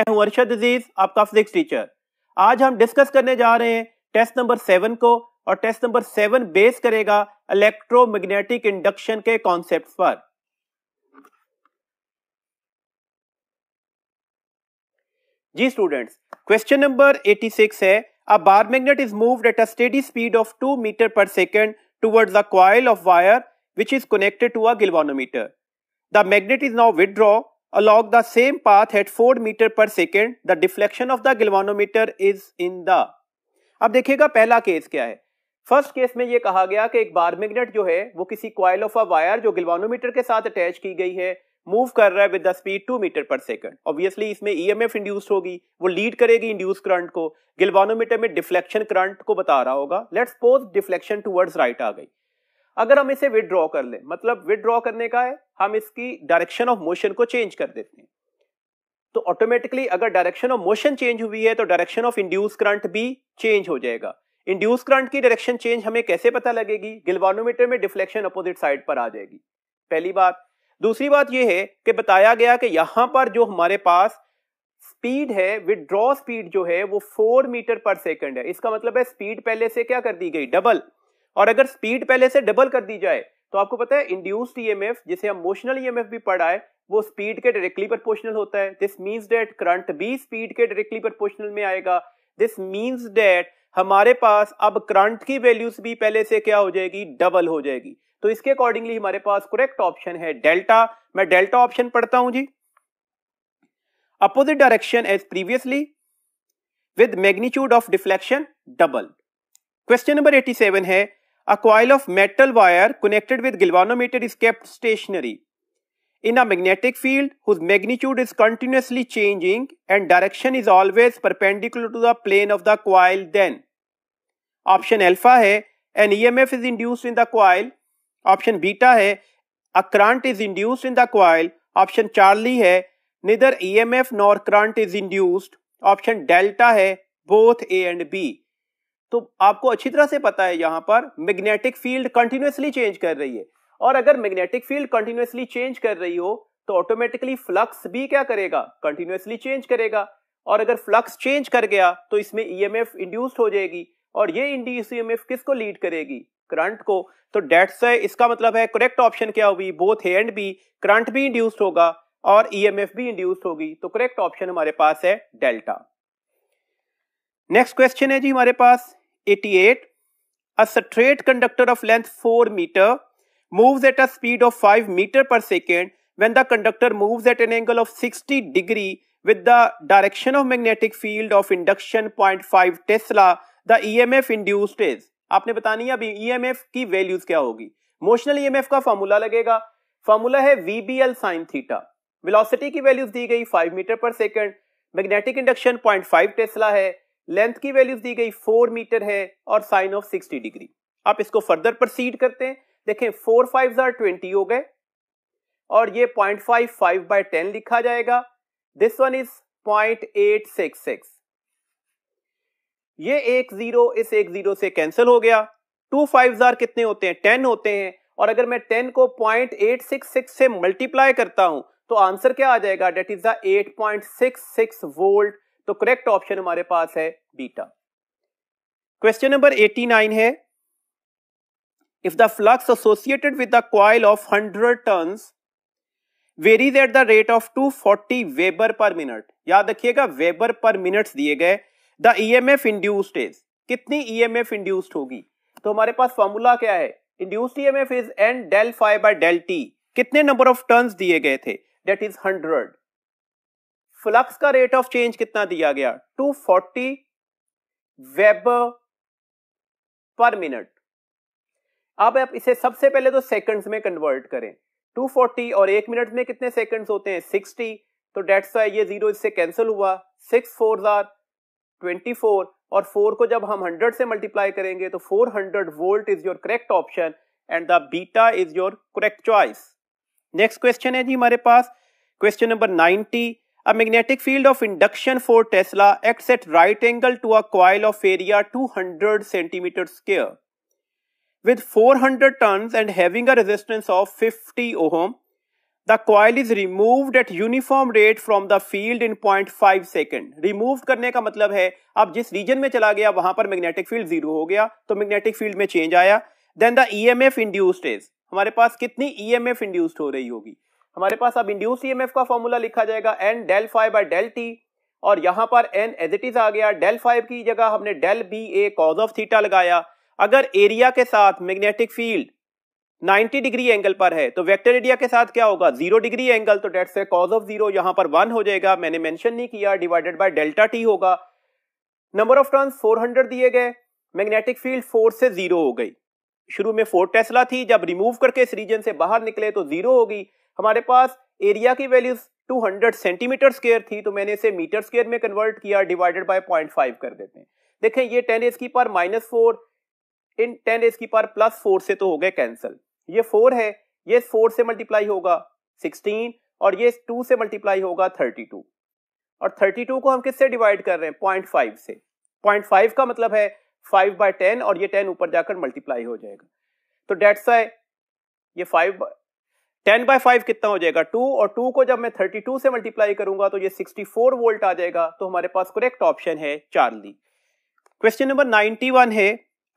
मैं हूं अरशद अजीज आपका फिजिक्स टीचर आज हम डिस्कस करने जा रहे हैं टेस्ट नंबर सेवन को और टेस्ट नंबर सेवन बेस करेगा इलेक्ट्रोमैग्नेटिक इंडक्शन के कॉन्सेप्ट पर जी स्टूडेंट्स क्वेश्चन नंबर 86 है a bar magnet is moved at a steady speed of two metre per second towards a coil of wire which is connected to a galvanometer the magnet is now withdraw Along the same path at 4 meter per second, the deflection of the galvanometer is in the. अब देखिएगा पहला case क्या है first case में यह कहा गया कि एक बार मैग्नेट जो है वो किसी क्वाइल ऑफ अ वायर जो गिलवानोमीटर के साथ अटैच की गई है मूव कर रहा है with the speed two metre per second obviously इसमें ईएमएफ e इंड्यूस्ड होगी वो लीड करेगी इंड्यूस करंट को गिलवानोमीटर में डिफ्लेक्शन करंट को बता रहा होगा let's suppose deflection towards right आ गई अगर हम इसे विदड्रॉ कर ले मतलब विदड्रॉ करने का है हम इसकी डायरेक्शन ऑफ मोशन को चेंज कर देते हैं तो ऑटोमेटिकली अगर डायरेक्शन ऑफ मोशन चेंज हुई है तो डायरेक्शन ऑफ इंड्यूस करंट भी चेंज हो जाएगा इंड्यूस करंट की डायरेक्शन चेंज हमें कैसे पता लगेगी गिलवानोमीटर में डिफ्लेक्शन अपोजिट साइड पर आ जाएगी पहली बात दूसरी बात यह है कि बताया गया कि यहां पर जो हमारे पास स्पीड है विदड्रॉ स्पीड जो है वो फोर मीटर पर सेकेंड है इसका मतलब है स्पीड पहले से क्या कर दी गई डबल और अगर स्पीड पहले से डबल कर दी जाए तो आपको पता है इंड्यूस्ड ईएमएफ e जिसे हम मोशनल ईएमएफ e भी पढ़ा है वो स्पीड के डायरेक्टली प्रोपोर्शनल होता है दिस मींस डेट करंट भी स्पीड के डायरेक्टली प्रोपोर्शनल में आएगा दिस मींस डेट हमारे पास अब करंट की वैल्यूज भी पहले से क्या हो जाएगी डबल हो जाएगी तो इसके अकॉर्डिंगली हमारे पास करेक्ट ऑप्शन है डेल्टा मैं डेल्टा ऑप्शन पढ़ता हूं जी opposite direction as previously with magnitude of deflection double question number 87 है a coil of metal wire connected with galvanometer is kept stationary in a magnetic field whose magnitude is continuously changing and direction is always perpendicular to the plane of the coil then option alpha hai an emf is induced in the coil option beta hai a current is induced in the coil option charlie hai neither emf nor current is induced option delta hai both a and b तो आपको अच्छी तरह से पता है यहां पर magnetic field continuously change कर रही है और अगर मैग्नेटिक फील्ड कंटिन्यूसली चेंज कर रही हो तो ऑटोमेटिकली फ्लक्स भी क्या करेगा कंटिन्यूसली चेंज करेगा और अगर फ्लक्स चेंज कर गया तो इसमें ईएमएफ e इंड्यूस्ड हो जाएगी और ये इंड्यूस ईएमएफ e किसको लीड करेगी करंट को तो डेट्स इसका मतलब है करेक्ट ऑप्शन क्या होगी both A and B current भी इंड्यूस्ड होगा और ईएमएफ e भी इंड्यूस्ड होगी तो करेक्ट ऑप्शन हमारे पास है डेल्टा नेक्स्ट क्वेश्चन है जी हमारे पास 88 a straight conductor of length 4 meter moves at a speed of 5 meter per second when the conductor moves at an angle of 60 degree with the direction of magnetic field of induction 0.5 tesla the emf induced is आपने बतानी है अभी emf की values क्या होगी motional emf का formula लगेगा formula है vbl sin theta velocity की values दी गई 5 meter per second magnetic induction 0.5 tesla है लेंथ की वैल्यूज दी गई फोर मीटर है और साइन ऑफ सिक्सटी डिग्री आप इसको फर्दर प्रोसीड करते हैं देखें फोर फाइव जार ट्वेंटी हो गए और ये point five five by ten लिखा जाएगा this one is point eight six six ये एक जीरो इस एक जीरो से कैंसिल हो गया टू फाइव जार कितने होते हैं टेन होते हैं और अगर मैं टेन को पॉइंट एट सिक्स सिक्स से मल्टीप्लाई करता हूं तो आंसर क्या आ जाएगा that is the eight point six six volt तो करेक्ट ऑप्शन हमारे पास है बीटा क्वेश्चन नंबर 89 है if the flux associated with the coil of 100 turns varies at the rate of 240 weber per minute याद रखिएगा वेबर पर मिनट्स दिए गए the EMF induced is कितनी ईएमएफ e इंड्यूस्ड होगी तो हमारे पास फॉर्मूला क्या है induced EMF is N del phi by del T कितने नंबर ऑफ टर्न्स दिए गए थे दैट इज हंड्रेड फ्लक्स का रेट ऑफ चेंज कितना दिया गया 240 वेब पर मिनट अब आप इसे सबसे पहले तो सेकंड्स में कन्वर्ट करें 240 और एक मिनट में कितने सेकंड्स होते हैं 60 तो डेट्स वाई ये जीरो इससे कैंसिल हुआ सिक्स फोर जार ट्वेंटी फोर और फोर को जब हम हंड्रेड से मल्टीप्लाई करेंगे तो four hundred volt is your correct option and the beta is your correct choice next question है जी हमारे पास question number ninety A magnetic field of induction for Tesla acts at right angle to a coil of area 200 cm square. With 400 tons and having a resistance of 50 ohm, the coil is removed at uniform rate from the field in 0.5 second. Removed करने का मतलब है अब जिस region में चला गया वहां पर magnetic field zero हो गया तो magnetic field में change आया Then the EMF induced is. हमारे पास कितनी EMF induced हो रही होगी हमारे पास अब इंड्यूस ईएमएफ का फॉर्मूला लिखा जाएगा N del phi by del T और यहां पर एन एज इट इज आ गया डेल फाइव की जगह हमने del B A cos of theta लगाया अगर एरिया के साथ मैग्नेटिक फील्ड 90 डिग्री एंगल पर है तो वेक्टर एरिया के साथ क्या होगा जीरो डिग्री एंगल तो डेट से कॉज ऑफ जीरो यहां पर वन हो जाएगा मैंने मेंशन नहीं किया डिवाइडेड बाय डेल्टा टी होगा नंबर ऑफ टर्न्स 400 दिए गए मैग्नेटिक फील्ड फोर से जीरो हो गई शुरू में फोर टेस्ला थी जब रिमूव करके इस रीजन से बाहर निकले तो जीरो हो गई हमारे पास एरिया की वैल्यूज 200 सेंटीमीटर स्केयर थी तो मैंने इसे मीटर स्केयर में कन्वर्ट किया डिवाइडेड बाय 0.5 कर देते हैं देखें ये टेन एज की पार माइनस फोर इन टेन एज की पार प्लस फोर से तो हो गए कैंसिल ये फोर है ये फोर से मल्टीप्लाई होगा सिक्सटीन और ये टू से मल्टीप्लाई होगा थर्टी टू और थर्टी टू को हम किससे डिवाइड कर रहे हैं पॉइंट फाइव से पॉइंट फाइव का मतलब है फाइव बाय टेन और ये टेन ऊपर जाकर मल्टीप्लाई हो जाएगा तो डेट्स आई ये फाइव टेन बाय फाइव कितना हो जाएगा टू और टू को जब मैं थर्टी टू से मल्टीप्लाई करूंगा तो ये सिक्सटी फोर वोल्ट आ जाएगा तो हमारे पास करेक्ट ऑप्शन है Charlie question number ninety one है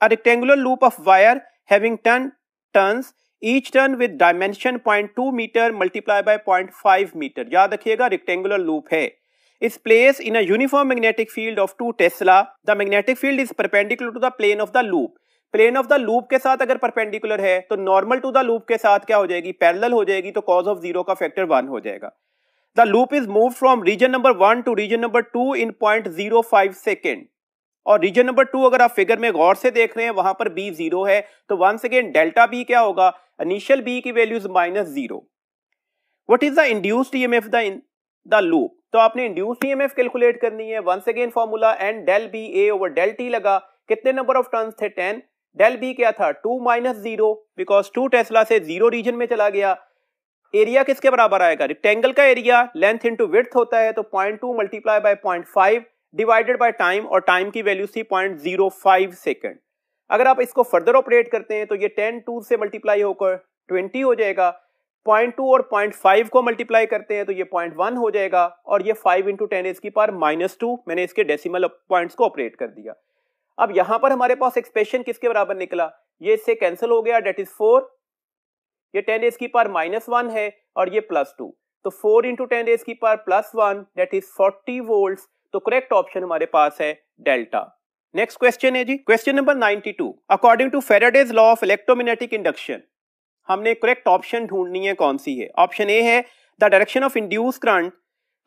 a rectangular loop of wire having ten turns each turn with dimension point two metre multiply by point five metre याद रखिएगा रेक्टेंगुलर लूप है is place in a uniform magnetic field of 2 tesla the magnetic field is perpendicular to the plane of the loop plane of the loop के साथ अगर perpendicular है तो normal to the loop के साथ क्या हो जाएगी पैरेलल हो जाएगी तो कॉज ऑफ जीरो का फैक्टर वन हो जाएगा the loop is move from region number one to region number two in point zero five second और रीजन नंबर टू अगर आप फिगर में गौर से देख रहे हैं वहां पर बी जीरो है तो वन सेकेंड डेल्टा बी क्या होगा इनिशियल बी की values minus zero what is the induced E M F the loop तो आपने induced E M F calculate करनी है one second formula and del B A over del T लगा कितने number of turns थे ten del B क्या था two minus zero because two tesla से जीरो रीजन में चला गया एरिया किसके बराबर आएगा रिक्टेंगल का एरिया लेंथ इंटू विथ होता है तो point two multiply by point five divided by time और टाइम की वैल्यू थी पॉइंट जीरो फाइव सेकेंड अगर आप इसको फर्दर ऑपरेट करते हैं तो ये टेन टू से मल्टीप्लाई होकर ट्वेंटी हो जाएगा पॉइंट टू और पॉइंट फाइव को मल्टीप्लाई करते हैं तो ये पॉइंट वन हो जाएगा और ये फाइव इंटू टेन इसकी पार माइनस टू मैंने इसके डेसीमल पॉइंट्स को ऑपरेट कर दिया अब यहां पर हमारे पास एक्सप्रेशन किसके बराबर निकला ये इससे कैंसिल हो गया डेट इज फोर ये टेन एज की पार माइनस वन है और ये प्लस टू तो फोर इंटू टेन एज की पार plus one that is forty volt तो करेक्ट ऑप्शन हमारे पास है डेल्टा नेक्स्ट क्वेश्चन है जी question number ninety two according to Faraday's law of electromagnetic induction हमने करेक्ट ऑप्शन ढूंढनी है कौन सी है ऑप्शन ए है the direction of induce current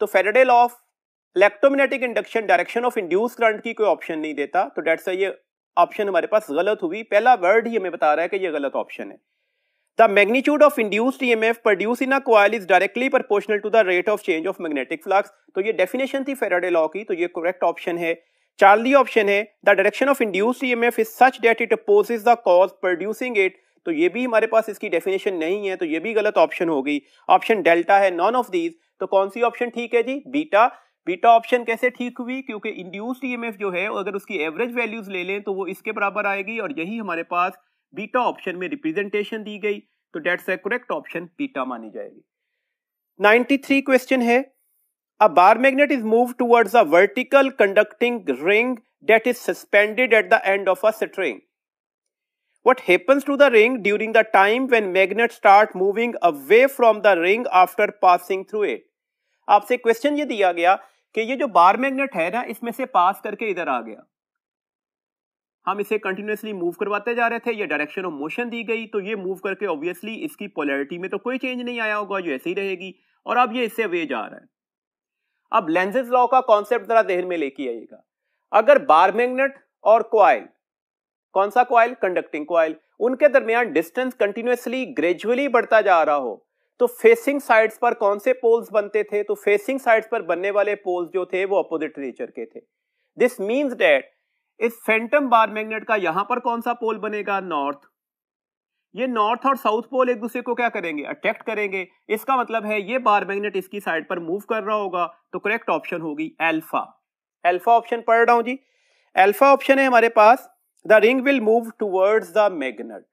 तो Faraday law of electromagnetic induction direction of induce current की कोई ऑप्शन नहीं देता तो डेट्स ये ऑप्शन हमारे पास गलत हुई पहला वर्ड ही हमें बता रहा है कि ये गलत ऑप्शन है the magnitude of induced EMF produce in a coil is directly proportional to the rate of change of magnetic flux तो ये डेफिनेशन थी फेराडे लॉ की तो ये करेक्ट ऑप्शन है चार्ली ऑप्शन है the direction of induced EMF is such that it opposes the cause producing it तो ये भी हमारे पास इसकी डेफिनेशन नहीं है तो ये भी गलत ऑप्शन होगी ऑप्शन डेल्टा है नॉन ऑफ दीज तो कौन सी ऑप्शन ठीक है जी बीटा बीटा ऑप्शन कैसे ठीक हुई क्योंकि इंड्यूस्ड ईएमएफ जो है अगर उसकी एवरेज वैल्यूज ले लें तो वो इसके बराबर आएगी और यही हमारे पास बीटा ऑप्शन में रिप्रेजेंटेशन दी गई तो that's a correct option beta मानी जाएगी 93 क्वेश्चन है a bar magnet is move towards a vertical conducting ring that is suspended at the end of a string What happens to the ring during the time when magnet start moving away from the ring after passing through it? आपसे question ये दिया गया कि ये जो bar magnet है ना इसमें से पास करके इधर आ गया हम इसे कंटिन्यूसली मूव करवाते जा रहे थे ये डायरेक्शन ऑफ मोशन दी गई तो ये मूव करके ऑब्वियसली इसकी पोलैरिटी में तो कोई चेंज नहीं आया होगा ये ऐसे ही रहेगी और अब ये इससे वे जा रहा है अब लेंजेस लॉ का कॉन्सेप्ट जरा देहन में लेके आइएगा अगर बार मैग्नेट और क्वाइल कौन सा क्वाइल कंडक्टिंग क्वाइल उनके दरमियान डिस्टेंस कंटिन्यूसली ग्रेजुअली बढ़ता जा रहा हो तो फेसिंग साइड्स पर कौन से पोल्स बनते थे तो फेसिंग साइड्स पर बनने वाले पोल्स जो थे वो अपोजिट नेचर के थे दिस मीन्स डेट इस फेंटम बार मैग्नेट का यहां पर कौन सा पोल बनेगा नॉर्थ ये नॉर्थ और साउथ पोल एक दूसरे को क्या करेंगे अट्रैक्ट करेंगे इसका मतलब है ये बार मैग्नेट इसकी साइड पर मूव कर रहा होगा तो करेक्ट ऑप्शन होगी एल्फा एल्फा ऑप्शन पढ़ रहा हूं जी एल्फा ऑप्शन है हमारे पास the ring will move towards the magnet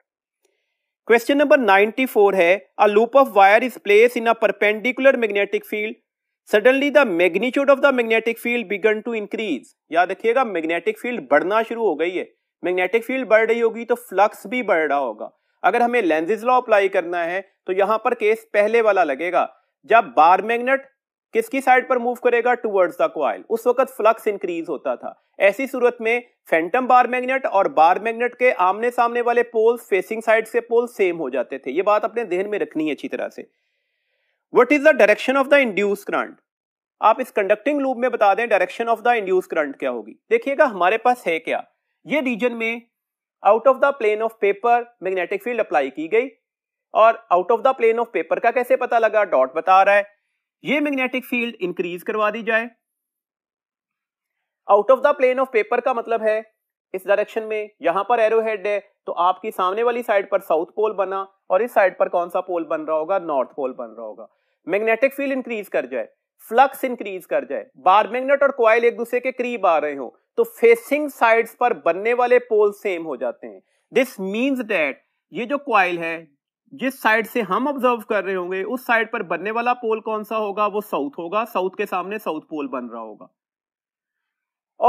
question number 94 है a loop of wire is place in a perpendicular magnetic field suddenly the magnitude of the magnetic field began to increase याद रखिएगा magnetic field बढ़ना शुरू हो गई है magnetic field बढ़ रही होगी तो फ्लक्स भी बढ़ रहा होगा अगर हमें लेंजेज लॉ अप्लाई करना है तो यहां पर केस पहले वाला लगेगा जब बार मैग्नेट किसकी साइड पर मूव करेगा टूवर्ड्स द क्वाइल उस वक्त फ्लक्स इंक्रीज होता था ऐसी सूरत में फैंटम बार मैग्नेट और बार मैग्नेट के आमने सामने वाले पोल्स फेसिंग साइड से पोल सेम हो जाते थे ये बात अपने ध्यान में रखनी है अच्छी तरह से what is the direction of the induce current आप इस कंडक्टिंग लूप में बता दें direction of the induce current क्या होगी देखिएगा हमारे पास है क्या ये रीजन में out of the plane of paper magnetic field apply की गई और out of the plane of paper का कैसे पता लगा डॉट बता रहा है ये मैग्नेटिक फील्ड इंक्रीज करवा दी जाए out of the plane of paper का मतलब है इस डायरेक्शन में यहां पर एरो हेड है तो आपकी सामने वाली साइड पर साउथ पोल बना और इस साइड पर कौन सा पोल बन रहा होगा नॉर्थ पोल बन रहा होगा मैग्नेटिक फील्ड इंक्रीज कर जाए फ्लक्स इंक्रीज कर जाए बार मैग्नेट और क्वाइल एक दूसरे के करीब आ रहे हो तो फेसिंग साइड्स पर बनने वाले पोल सेम हो जाते हैं दिस मीन्स डेट ये जो क्वाइल है जिस साइड से हम ऑब्जर्व कर रहे होंगे उस साइड पर बनने वाला पोल कौन सा होगा वो साउथ होगा साउथ के सामने साउथ पोल बन रहा होगा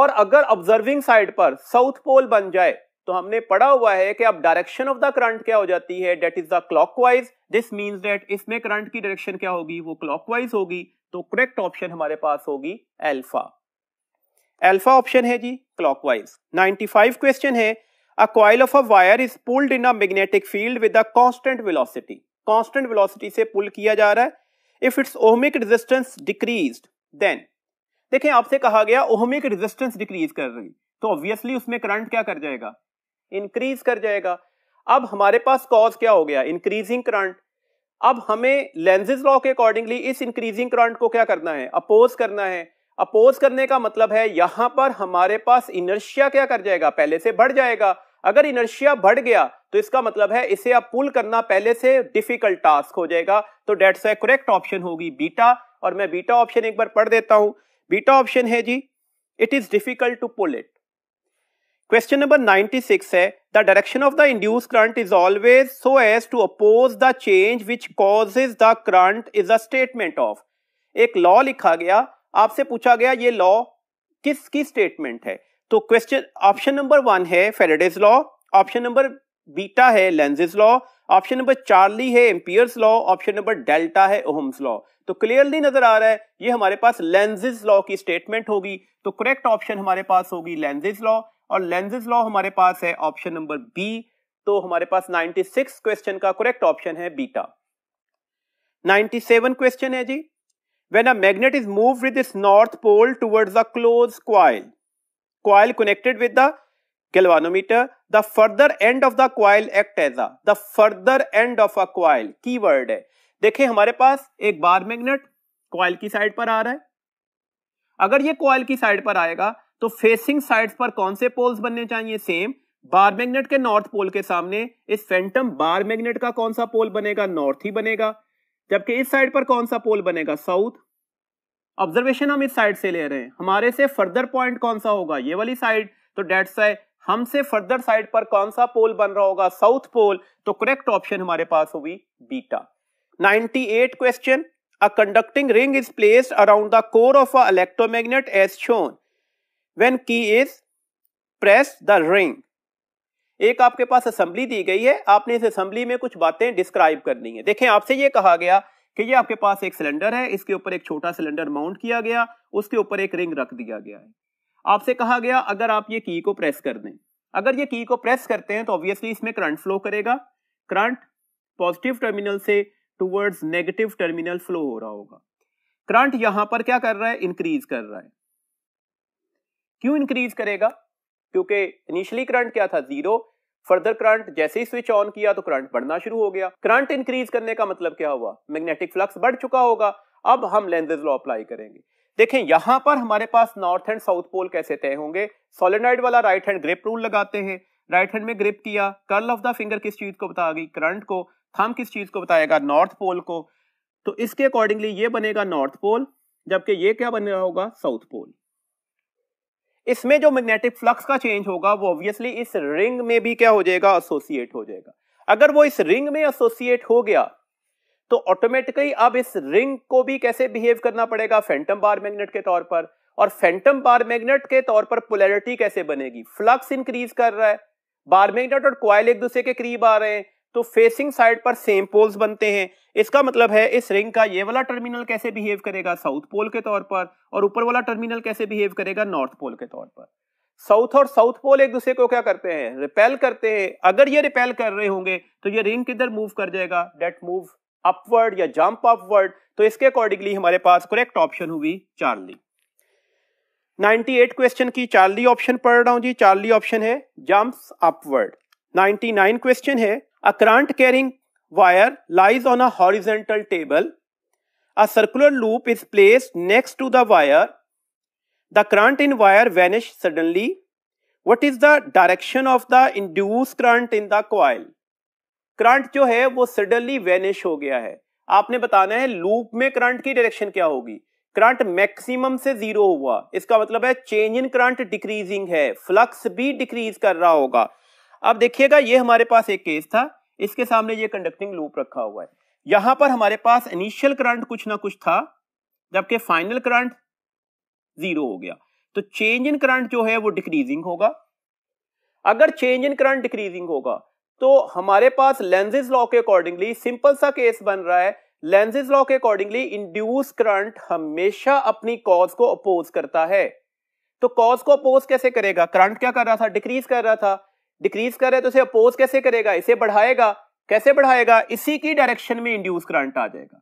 और अगर ऑब्जर्विंग साइड पर साउथ पोल बन जाए तो हमने पढ़ा हुआ है कि अब डायरेक्शन ऑफ द करंट क्या हो जाती है that is the clockwise this mean that इसमें करंट की डायरेक्शन क्या होगी वो क्लॉकवाइज होगी तो करेक्ट ऑप्शन हमारे पास होगी एल्फा एल्फा ऑप्शन है जी क्लॉकवाइज 95 क्वेश्चन है A coil of a wire is pulled in a magnetic field with a constant velocity. Constant velocity से pull किया जा रहा है. If its ohmic resistance decreased, then देखें आपसे कहा गया ओहमिक रेजिस्टेंस डिक्रीज कर रही तो ऑब्वियसली उसमें करंट क्या कर जाएगा इंक्रीज कर जाएगा अब हमारे पास कॉज क्या हो गया इंक्रीजिंग करंट अब हमें लेंजेज लॉ के अकॉर्डिंगली इस इंक्रीजिंग करंट को क्या करना है अपोज करना है अपोज करने का मतलब है यहां पर हमारे पास इनर्शिया क्या कर जाएगा पहले से बढ़ जाएगा अगर इनर्शिया बढ़ गया तो इसका मतलब है इसे अब पुल करना पहले से डिफिकल्ट टास्क हो जाएगा तो डेट्स ए करेक्ट ऑप्शन होगी बीटा और मैं बीटा ऑप्शन एक बार पढ़ देता हूं बीटा ऑप्शन है जी it is difficult to pull it question number 96 है the direction of the induce current is always so as to oppose the change which causes the current is a statement of एक law लिखा गया आपसे पूछा गया ये law किसकी statement है तो क्वेश्चन ऑप्शन नंबर वन है Faraday's law option number beta है Lenz's law option number Charlie है Ampere's law option number delta है ओहम्स लॉ तो क्लियरली नजर आ रहा है ये हमारे पास लेंजेज लॉ की स्टेटमेंट होगी तो करेक्ट ऑप्शन हमारे पास होगी लेंजेज लॉ और लेंजेज लॉ हमारे पास है ऑप्शन नंबर बी तो हमारे पास 96 क्वेश्चन का करेक्ट ऑप्शन है बीटा 97 क्वेश्चन है जी when a magnet is move with its north pole towards a close coil coil connected with the galvanometer the further end of the coil act as a the further end of a coil keyword है देखिए हमारे पास एक bar magnet coil की side पर आ रहा है अगर ये कॉयल की साइड पर आएगा तो फेसिंग साइड पर कौन से पोल्स बनने चाहिए सेम बार मैग्नेट के नॉर्थ पोल के सामने इस फैंटम बार मैग्नेट का कौन सा पोल बनेगा नॉर्थ ही बनेगा जबकि इस साइड पर कौन सा पोल बनेगा साउथ ऑब्जर्वेशन हम इस साइड से ले रहे हैं हमारे से फर्दर पॉइंट कौन सा होगा ये वाली साइड तो डेट है हमसे फर्दर साइड पर कौन सा पोल बन रहा होगा साउथ पोल तो करेक्ट ऑप्शन हमारे पास होगी beta 98 question a conducting ring is placed around the core of a electromagnet as shown when key is press the ring एक आपके पास असेंबली दी गई है आपने इस असेंबली में कुछ बातें डिस्क्राइब करनी है देखें आपसे ये कहा गया कि ये आपके पास एक सिलेंडर है इसके ऊपर एक छोटा सिलेंडर माउंट किया गया उसके ऊपर एक रिंग रख दिया गया है आपसे कहा गया अगर आप ये की को प्रेस कर दें अगर ये की को प्रेस करते हैं तो ऑब्वियसली इसमें करंट फ्लो करेगा करंट पॉजिटिव टर्मिनल से टूवर्ड्स नेगेटिव टर्मिनल फ्लो हो रहा होगा करंट यहां पर क्या कर रहा है इंक्रीज कर रहा है क्यों इंक्रीज करेगा क्योंकि इनिशियली करंट क्या था जीरो फर्दर करंट जैसे ही स्विच ऑन किया तो करंट बढ़ना शुरू हो गया करंट इंक्रीज करने का मतलब क्या हुआ मैग्नेटिक फ्लक्स बढ़ चुका होगा अब हम लेंजेज लॉ अप्लाई करेंगे देखें यहां पर हमारे पास नॉर्थ एंड साउथ पोल कैसे तय होंगे सोलेनाइड वाला राइट हैंड ग्रिप रूल लगाते हैं राइट हैंड में ग्रिप किया कर्ल ऑफ द फिंगर किस चीज को बता गई करंट को थम किस चीज को बताएगा नॉर्थ पोल को तो इसके अकॉर्डिंगली ये बनेगा नॉर्थ पोल जबकि ये क्या बन रहा होगा साउथ पोल इसमें जो मैग्नेटिक फ्लक्स का चेंज होगा वो ऑब्वियसली इस रिंग में भी क्या हो जाएगा एसोसिएट हो जाएगा अगर वो इस रिंग में एसोसिएट हो गया तो ऑटोमेटिकली अब इस रिंग को भी कैसे बिहेव करना पड़ेगा फैंटम बार मैग्नेट के तौर पर और फैंटम बार मैग्नेट के तौर पर पोलैरिटी कैसे बनेगी फ्लक्स इंक्रीज कर रहा है बार मैग्नेट और क्वाइल एक दूसरे के करीब आ रहे हैं तो फेसिंग साइड पर सेम पोल्स बनते हैं इसका मतलब है इस रिंग का ये वाला टर्मिनल कैसे बिहेव करेगा साउथ पोल के तौर पर और ऊपर वाला टर्मिनल कैसे बिहेव करेगा नॉर्थ पोल के तौर पर साउथ और साउथ पोल एक दूसरे को क्या करते हैं रिपेल करते हैं अगर ये रिपेल कर रहे होंगे तो ये रिंग किधर मूव कर जाएगा डेट मूव अपवर्ड या जंप अपवर्ड तो इसके अकॉर्डिंगली हमारे पास करेक्ट ऑप्शन हुई चार्ली 98 क्वेश्चन की चार्ली ऑप्शन पढ़ रहा हूं जी चार्ली ऑप्शन है जंप्स अपवर्ड 99 क्वेश्चन है A current carrying wire lies on a horizontal table. A circular loop is placed next to the wire. The current in wire vanish suddenly. What is the direction of the induced current in the coil? Current जो है वो suddenly vanish हो गया है आपने बताना है loop में करंट की डायरेक्शन क्या होगी करंट मैक्सिमम से जीरो हुआ इसका मतलब है चेंज इन करंट डिक्रीजिंग है फ्लक्स भी डिक्रीज कर रहा होगा अब देखिएगा ये हमारे पास एक केस था इसके सामने ये कंडक्टिंग लूप रखा हुआ है यहां पर हमारे पास इनिशियल करंट कुछ ना कुछ था जबकि फाइनल करंट जीरो हो गया तो चेंज इन करंट जो है वो डिक्रीजिंग होगा अगर चेंज इन करंट डिक्रीजिंग होगा तो हमारे पास लेंजेज लॉ के अकॉर्डिंगली सिंपल सा केस बन रहा है लेंजेज लॉ के अकॉर्डिंगली इंड्यूस करंट हमेशा अपनी कॉज को अपोज करता है तो कॉज को अपोज कैसे करेगा करंट क्या कर रहा था डिक्रीज कर रहा था डिक्रीज कर रहा है तो इसे अपोज कैसे करेगा इसे बढ़ाएगा कैसे बढ़ाएगा इसी की डायरेक्शन में इंड्यूस करंट आ जाएगा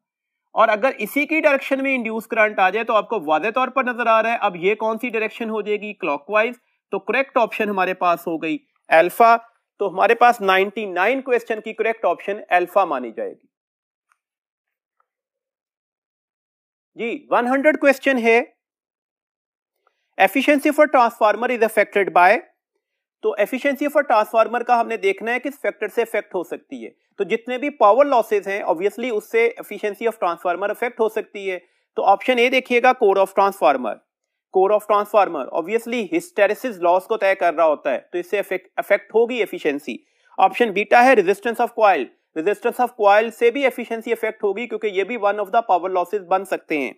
और अगर इसी की डायरेक्शन में इंड्यूस करंट आ जाए तो आपको वादे तौर पर नजर आ रहा है अब ये कौन सी डायरेक्शन हो जाएगी क्लॉकवाइज तो करेक्ट ऑप्शन हमारे पास हो गई एल्फा तो हमारे पास 99 क्वेश्चन की करेक्ट ऑप्शन एल्फा मानी जाएगी जी 100 क्वेश्चन है efficiency for transformer is affected by तो एफिशिएंसी ऑफ अ ट्रांसफार्मर का हमने देखना है किस फैक्टर से इफेक्ट हो सकती है तो जितने भी पावर लॉसेज हैं ऑब्वियसली उससे एफिशिएंसी ऑफ ट्रांसफार्मर इफेक्ट हो सकती है तो ऑप्शन ए देखिएगा core of transformer core of transformer obviously hysteresis loss को तय कर रहा होता है तो इससे इफेक्ट होगी एफिशियंसी ऑप्शन बीटा है resistance of coil resistance of coil से भी एफिशियंसी इफेक्ट होगी क्योंकि ये भी one of the power losses बन सकते हैं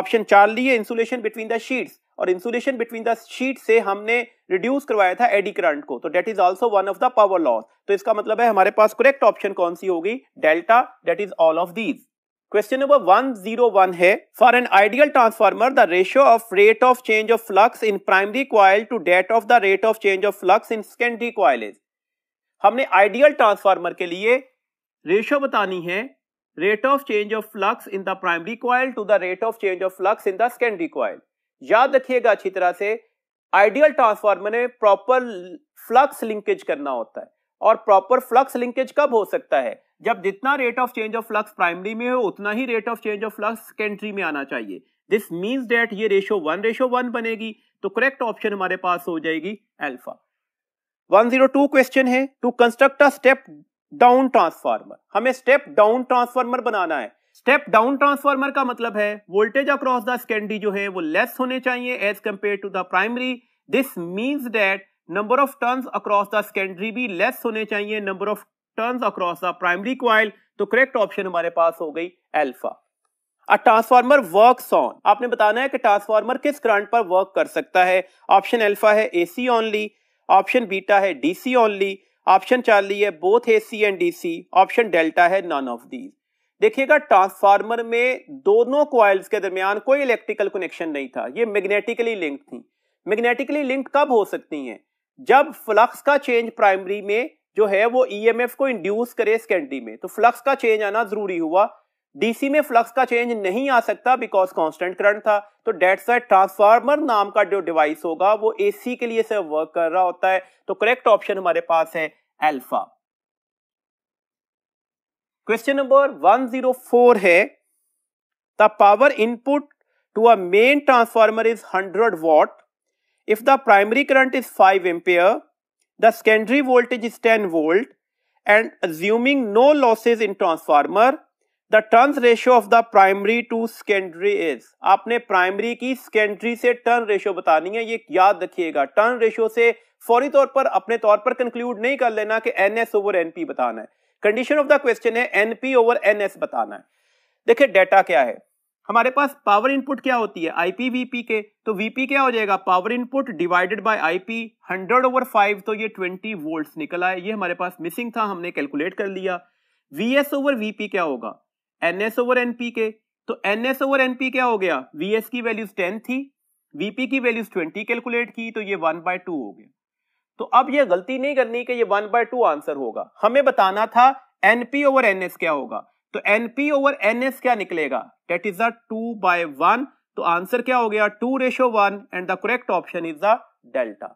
ऑप्शन चार लिए इंसुलेशन बिटवीन द शीट्स और इंसुलेशन बिटवीन द शीट से हमने रिड्यूस करवाया था एडी करंट को तो that is also one of the power loss तो इसका मतलब है हमारे पास करेक्ट ऑप्शन कौन सी होगी delta that is all of these question number 101 है for an ideal transformer the ratio of rate of change of flux in primary coil to that of the rate of change of flux in secondary coil is हमने ideal transformer के लिए ratio बतानी है rate of change of flux in the primary coil to the rate of change of flux in the secondary coil याद रखिएगा अच्छी तरह से आइडियल ट्रांसफार्मर में प्रॉपर फ्लक्स लिंकेज करना होता है और प्रॉपर फ्लक्स लिंकेज कब हो सकता है जब जितना rate of change of flux primary में हो उतना ही rate of change of flux secondary में आना चाहिए दिस मीन्स डेट ये रेशो वन रेशो वन बनेगी तो करेक्ट ऑप्शन हमारे पास हो जाएगी एल्फा 102 क्वेश्चन है to construct a step down transformer हमें स्टेप डाउन ट्रांसफार्मर बनाना है स्टेप डाउन ट्रांसफार्मर का मतलब है वोल्टेज अक्रॉस द सेकेंडरी जो है वो लेस होने चाहिए as compare to the primary this means that number of turns across the secondary भी लेस होने चाहिए number of turns across the primary coil तो करेक्ट ऑप्शन हमारे पास हो गई alpha a transformer work on आपने बताना है कि ट्रांसफार्मर किस करंट पर वर्क कर सकता है ऑप्शन एल्फा है एसी ओनली ऑप्शन बीटा है डीसी ओनली ऑप्शन चार्ली है both AC and DC option delta है नॉन ऑफ दीज देखिएगा ट्रांसफार्मर में दोनों कॉयल्स के दरमियान कोई इलेक्ट्रिकल कनेक्शन नहीं था ये मैग्नेटिकली लिंक थी मैग्नेटिकली लिंक कब हो सकती हैं जब फ्लक्स का चेंज प्राइमरी में जो है वो ईएमएफ e को इंड्यूस करे सेकेंडरी में तो फ्लक्स का चेंज आना जरूरी हुआ डीसी में फ्लक्स का चेंज नहीं आ सकता बिकॉज कॉन्स्टेंट करंट था तो डेट्स साइड ट्रांसफार्मर नाम का जो डिवाइस होगा वो एसी के लिए से वर्क कर रहा होता है तो करेक्ट ऑप्शन हमारे पास है alpha question number one zero four है the power input to a main transformer is hundred watt if the primary current is five ampere the secondary voltage is ten volt and assuming no losses in transformer the turn ratio of the primary to secondary is आपने primary की secondary से turn ratio बतानी है ये याद रखिएगा turn ratio से फौरी तौर पर अपने तौर पर कंक्लूड नहीं कर लेना कि N S over N P बताना है कंडीशन ऑफ द क्वेश्चन है एनपी ओवर एनएस बताना है देखिए डेटा क्या है हमारे पास पावर इनपुट क्या होती है आईपी वीपी के तो वीपी क्या हो जाएगा power input divided by IP 100 over 5 तो ये 20 वोल्ट्स निकल आया ये हमारे पास मिसिंग था हमने कैलकुलेट कर लिया वीएस ओवर वीपी क्या होगा एनएस ओवर एनपी के तो एनएस ओवर एनपी क्या हो गया वीएस की वैल्यूज 10 थी वीपी की वैल्यूज 20 कैलकुलेट की तो ये वन बाय टू हो गया तो अब ये गलती नहीं करनी कि ये वन बाय टू आंसर होगा हमें बताना था एनपी ओवर एस क्या होगा तो एनपी ओवर एस क्या निकलेगा that is the two by one तो आंसर क्या हो गया two ratio one and the correct option is the delta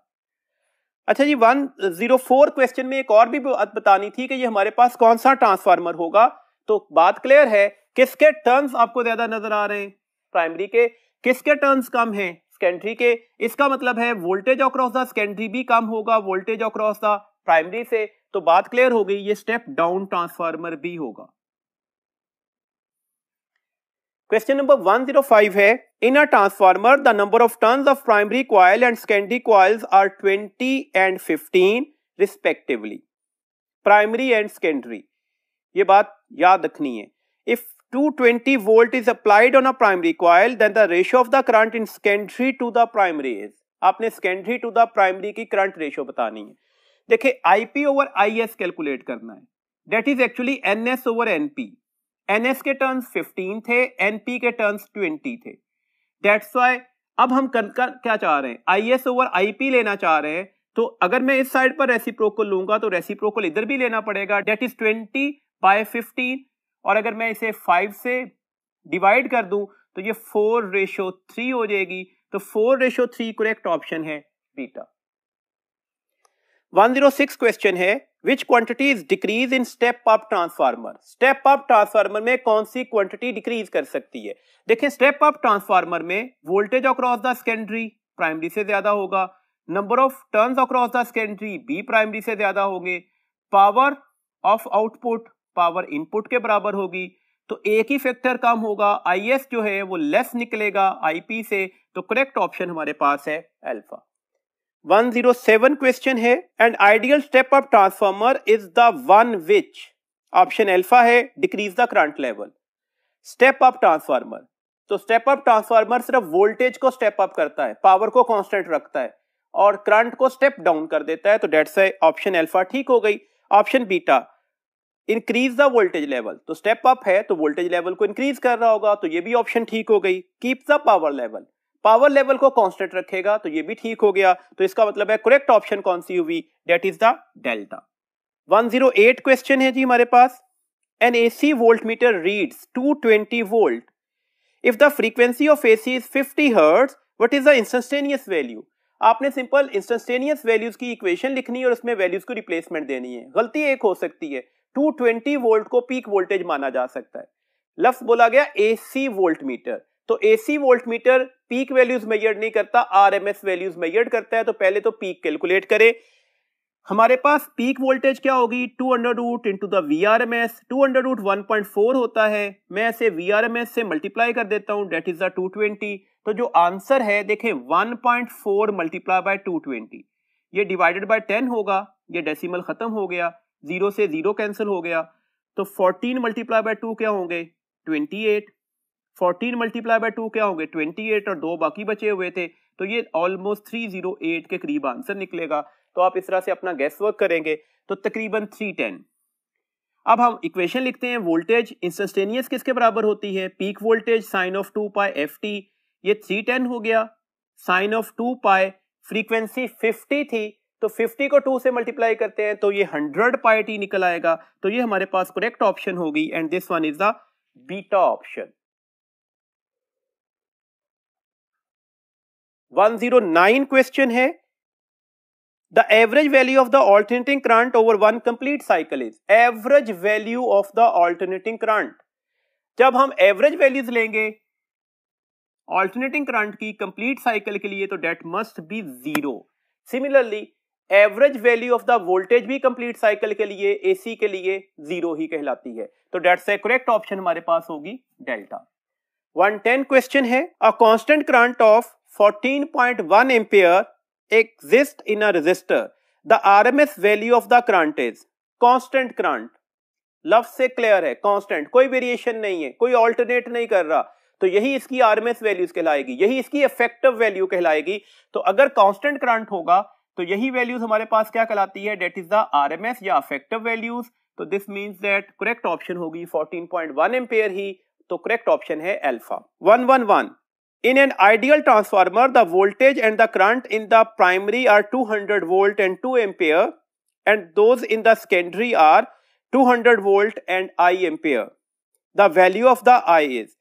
अच्छा जी वन जीरो फोर क्वेश्चन में एक और भी बात बतानी थी कि ये हमारे पास कौन सा ट्रांसफार्मर होगा तो बात क्लियर है किसके टर्न्स आपको ज्यादा नजर आ रहे हैं प्राइमरी के किसके टर्न्स कम हैं सेकेंडरी के इसका मतलब है वोल्टेज अक्रॉस द सेकेंडरी भी कम होगा वोल्टेज अक्रॉस द प्राइमरी से तो बात क्लियर हो गई ये स्टेप डाउन ट्रांसफार्मर भी होगा क्वेश्चन नंबर 105 है in a transformer the number of turns of primary coil and secondary coils are 20 and 15 respectively primary and secondary ये बात याद रखनी है if 220 volt is applied on a primary coil then the ratio of the current in secondary to the primary is आपने secondary to the primary की current ratio बतानी है देखिए IP over IS calculate करना है that is actually NS over NP NS के turns 15 थे NP के टर्न्स 20 थे that's why अब हम कर, कर, क्या चाह रहे हैं IS over IP लेना चाह रहे हैं तो अगर मैं इस साइड पर reciprocal लूंगा तो reciprocal इधर भी लेना पड़ेगा that is 20 by 15 और अगर मैं इसे फाइव से डिवाइड कर दूं तो ये फोर रेशो थ्री हो जाएगी तो four ratio three correct option है बीटा सिक्स क्वेश्चन है which quantity is decrease in step up transformer step up transformer में कौन सी क्वांटिटी डिक्रीज कर सकती है देखें स्टेप अप ट्रांसफार्मर में voltage across the secondary primary से ज्यादा होगा number of turns across the secondary बी प्राइमरी से ज्यादा होंगे power of output power input के बराबर होगी तो एक ही फैक्टर कम होगा आई जो है वो लेस निकलेगा आई से तो करेक्ट ऑप्शन हमारे पास है अल्फा 107 क्वेश्चन है and ideal step up transformer is the one which option alpha है decrease the current level step up transformer तो स्टेप अप ट्रांसफार्मर सिर्फ वोल्टेज को स्टेप अप करता है पावर को कांस्टेंट रखता है और करंट को स्टेप डाउन कर देता है तो डेट्स ऑप्शन अल्फा ठीक हो गई option beta increase the voltage level तो स्टेप अप है तो वोल्टेज लेवल को इंक्रीज कर रहा होगा तो ये भी ऑप्शन ठीक हो गई keep the power level power level को कांस्टेंट रखेगा तो ये भी ठीक हो गया तो इसका मतलब है करेक्ट ऑप्शन कौन सी हुई that is the delta 108 question है जी हमारे पास an AC volt meter reads 220 volt if the frequency of AC is 50 hertz what is the instantaneous value आपने सिंपल इंस्टेंटेनियस वैल्यूज की इक्वेशन लिखनी है और उसमें वैल्यूज को रिप्लेसमेंट देनी है गलती एक हो सकती है 220 वोल्ट को पीक वोल्टेज माना जा सकता है लफ्ज बोला गया एसी वोल्ट मीटर तो AC volt meter peak values measured नहीं करता आरएमएस वैल्यूज मेजर्ड करता है तो पहले तो पीक कैलकुलेट करें हमारे पास पीक वोल्टेज क्या होगी two under root into the V R M S two under root one point four होता है मैं इसे वी आर एम एस से मल्टीप्लाई कर देता हूँ that is the two twenty तो जो आंसर है देखें one point four multiply by two twenty ये डिवाइडेड बाय टेन होगा ये डेसिमल खत्म हो गया जीरो से जीरो कैंसिल हो गया तो फोर्टीन मल्टीप्लाई बाय टू क्या होंगे eight fourteen multiply by two क्या होंगे एट और दो बाकी बचे हुए थे तो ये ऑलमोस्ट थ्री एट के करीब आंसर निकलेगा तो आप इस तरह से अपना गैस वर्क करेंगे तो तकरीबन थ्री टेन अब हम इक्वेशन लिखते हैं वोल्टेज इंस्टेनियस किसके बराबर होती है peak voltage sine of two pi F T ये 310 हो गया sine of two pi frequency fifty थी तो 50 को 2 से मल्टीप्लाई करते हैं तो ये 100 पाई टी निकल आएगा तो ये हमारे पास करेक्ट ऑप्शन होगी and this one is the beta option 109 question है the average value of the alternating current over one complete cycle is average value of the alternating current जब हम एवरेज वैल्यूज लेंगे ऑल्टरनेटिंग करंट की complete cycle के लिए तो that must be zero similarly average value of the voltage भी complete cycle के लिए एसी के लिए जीरो ही कहलाती है तो डेट्स ए करेक्ट ऑप्शन हमारे पास होगी डेल्टा 110 क्वेश्चन है a constant current of 14.1 ampere exist in a resistor the RMS value of the current is constant current लव से क्लियर है कांस्टेंट कोई वेरिएशन नहीं है कोई ऑल्टरनेट नहीं कर रहा तो यही इसकी आरएमएस वैल्यूज कहलाएगी यही इसकी इफेक्टिव वैल्यू कहलाएगी तो अगर कांस्टेंट करंट होगा तो यही वैल्यूज हमारे पास क्या कहलाती है that is the R M S या अफेक्टिव वैल्यूज तो this means that correct option होगी 14.1 पॉइंट ही तो करेक्ट ऑप्शन है alpha 111 in an ideal transformer the voltage and the current in the primary are two hundred volt and two ampere and those in the secondary are two hundred volt and I ampere the value of the I is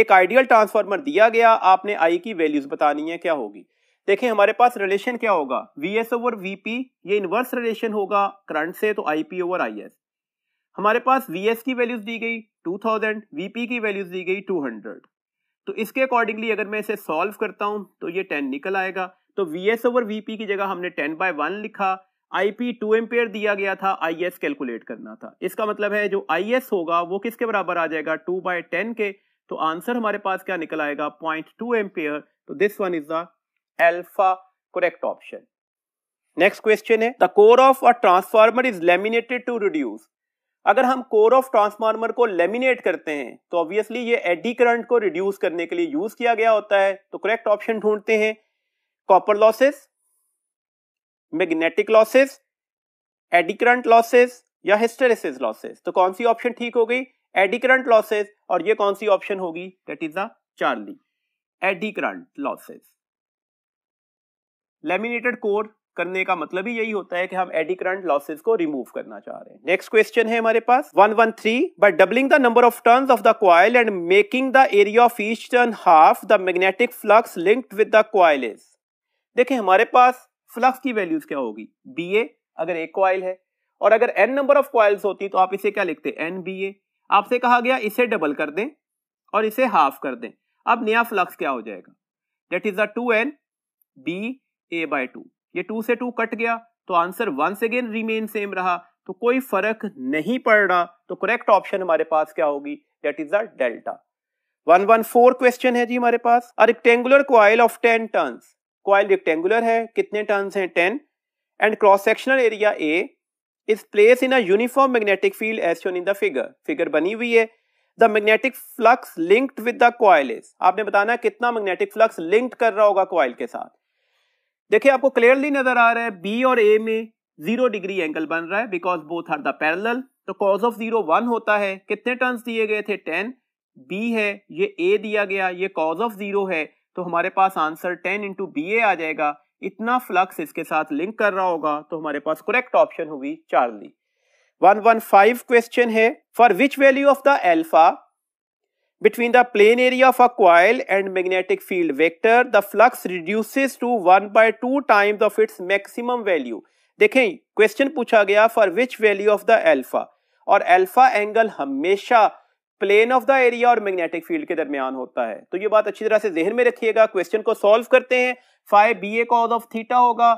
एक ideal transformer दिया गया आपने आई की values बतानी है क्या होगी देखें हमारे पास रिलेशन क्या होगा V S over V P ये इनवर्स रिलेशन होगा करंट से तो I P over I S हमारे पास वी एस की वैल्यूज दी गई टू थाउजेंड वी पी की वैल्यूज दी गई टू हंड्रेड तो इसके अकॉर्डिंगली अगर मैं इसे सॉल्व करता हूं तो ये टेन निकल आएगा तो V S over V P की जगह हमने टेन बाय वन लिखा आई पी टू एम्पेयर दिया गया था आई एस कैलकुलेट करना था इसका मतलब है जो आई एस होगा वो किसके बराबर आ जाएगा टू बाय टेन के तो आंसर हमारे पास क्या निकल आएगा पॉइंट टू एम्पेयर तो this one is the alpha correct option next question है the core of a transformer is laminated to reduce अगर हम कोर ऑफ ट्रांसफार्मर को लेमिनेट करते हैं तो ऑब्वियसली ये एडी करंट को रिड्यूस करने के लिए यूज किया गया होता है तो करेक्ट ऑप्शन ढूंढते हैं copper losses magnetic losses eddy current losses या हिस्टेरेसिस लॉसेस तो कौन सी ऑप्शन ठीक हो गई एडी करंट लॉसेस और ये कौन सी ऑप्शन होगी that is the charlie eddy current losses laminated core करने का मतलब ही यही होता है कि हम एडी करंट लॉसेस को रिमूव करना चाह रहे हैं नेक्स्ट क्वेश्चन है हमारे पास 113 by doubling the number of turns of the coil and making the area of each turn half the magnetic flux linked with the coil is देखिए हमारे पास फ्लक्स की वैल्यूज क्या होगी बी ए अगर एक क्वाइल है और अगर एन नंबर ऑफ क्वाइल्स होती तो आप इसे क्या लिखते एन बी ए आपसे कहा गया इसे डबल कर दें और इसे हाफ कर दें अब नया फ्लक्स क्या हो जाएगा that is the two N B A by two ये टू से टू कट गया तो answer once again remain same रहा तो कोई फर्क नहीं पड़ रहा तो करेक्ट ऑप्शन हमारे पास क्या होगी that is the delta one one four question है जी हमारे पास a rectangular coil of ten turn coil rectangular है कितने टन हैं ten and cross sectional area A is place in a uniform magnetic field as shown in the figure figure बनी हुई है the magnetic flux linked with the coil is आपने बताना कितना magnetic flux linked कर रहा होगा क्वाइल के साथ देखिए आपको क्लियरली नजर आ रहा है बी और ए में जीरो डिग्री एंगल बन रहा है because both are the parallel तो कॉज ऑफ जीरो वन होता है कितने टर्न दिए गए थे टेन बी है ये ए दिया गया ये कॉज ऑफ जीरो है तो हमारे पास answer ten into B A आ जाएगा इतना फ्लक्स इसके साथ लिंक कर रहा होगा तो हमारे पास करेक्ट ऑप्शन होगी charlie one one five question है for which value of the alpha Between the plane area of a coil and magnetic field vector, the flux reduces to 1 by 2 times of its maximum value. देखें question पूछा गया for which value of the alpha और alpha angle हमेशा plane of the area और magnetic field के दरमियान होता है तो ये बात अच्छी तरह से जहन में रखिएगा क्वेश्चन को सॉल्व करते हैं five B A cos of theta होगा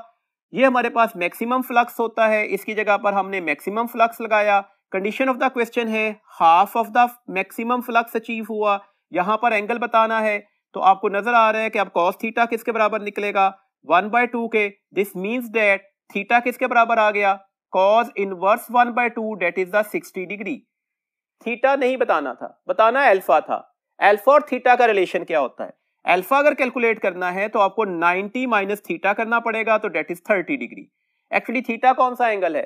ये हमारे पास मैक्सिमम फ्लक्स होता है इसकी जगह पर हमने मैक्सिमम फ्लक्स लगाया कंडीशन ऑफ द क्वेश्चन है half of the maximum flux achieve हुआ यहां पर एंगल बताना है तो आपको नजर आ रहा है कि अब कॉस थीटा किसके बराबर निकलेगा वन बाय टू के दिस मीन्स डेट थीटा किसके बराबर आ गया cos inverse one by two that is sixty degree theta नहीं बताना था बताना एल्फा था एल्फा और थीटा का रिलेशन क्या होता है एल्फा अगर कैलकुलेट करना है तो आपको नाइनटी माइनस थीटा करना पड़ेगा तो that is thirty degree actually theta कौन सा एंगल है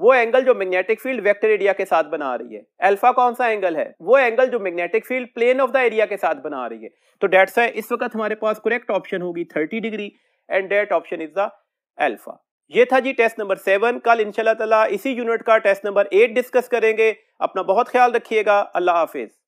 वो एंगल जो मैग्नेटिक फील्ड वेक्टर एरिया के साथ बना रही है अल्फा कौन सा एंगल है वो एंगल जो magnetic field plane of the area के साथ बना रही है तो डेट्स है इस वक्त हमारे पास करेक्ट ऑप्शन होगी thirty degree and that option is the alpha ये था जी टेस्ट नंबर सेवन कल इनशाला इसी यूनिट का टेस्ट नंबर एट डिस्कस करेंगे अपना बहुत ख्याल रखिएगा अल्लाह हाफिज